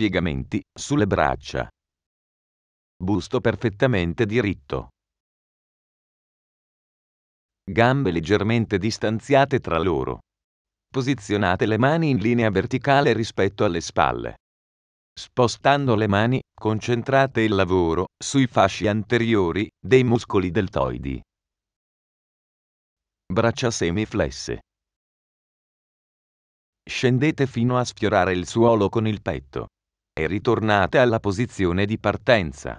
piegamenti sulle braccia. Busto perfettamente diritto. Gambe leggermente distanziate tra loro. Posizionate le mani in linea verticale rispetto alle spalle. Spostando le mani, concentrate il lavoro sui fasci anteriori dei muscoli deltoidi. Braccia semiflesse. Scendete fino a sfiorare il suolo con il petto e ritornate alla posizione di partenza.